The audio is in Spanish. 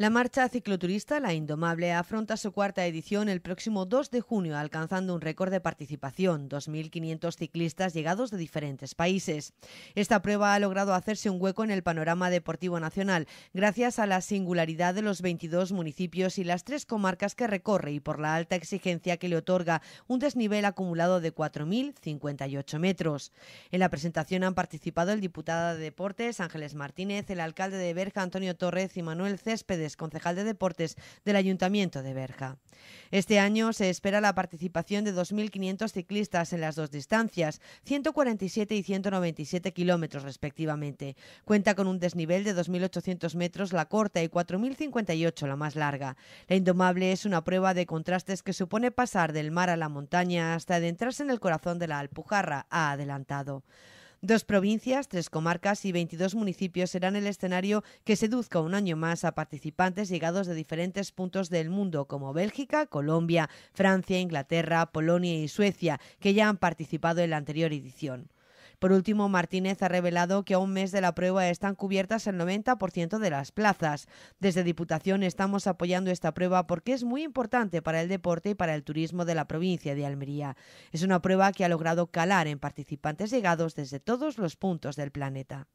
La marcha cicloturista La Indomable afronta su cuarta edición el próximo 2 de junio, alcanzando un récord de participación, 2.500 ciclistas llegados de diferentes países. Esta prueba ha logrado hacerse un hueco en el panorama deportivo nacional, gracias a la singularidad de los 22 municipios y las tres comarcas que recorre y por la alta exigencia que le otorga un desnivel acumulado de 4.058 metros. En la presentación han participado el diputado de Deportes, Ángeles Martínez, el alcalde de Berja, Antonio Torres y Manuel Céspedes concejal de Deportes del Ayuntamiento de Berja. Este año se espera la participación de 2.500 ciclistas en las dos distancias, 147 y 197 kilómetros respectivamente. Cuenta con un desnivel de 2.800 metros la corta y 4.058 la más larga. La Indomable es una prueba de contrastes que supone pasar del mar a la montaña hasta adentrarse en el corazón de la Alpujarra, ha adelantado. Dos provincias, tres comarcas y 22 municipios serán el escenario que seduzca un año más a participantes llegados de diferentes puntos del mundo, como Bélgica, Colombia, Francia, Inglaterra, Polonia y Suecia, que ya han participado en la anterior edición. Por último, Martínez ha revelado que a un mes de la prueba están cubiertas el 90% de las plazas. Desde Diputación estamos apoyando esta prueba porque es muy importante para el deporte y para el turismo de la provincia de Almería. Es una prueba que ha logrado calar en participantes llegados desde todos los puntos del planeta.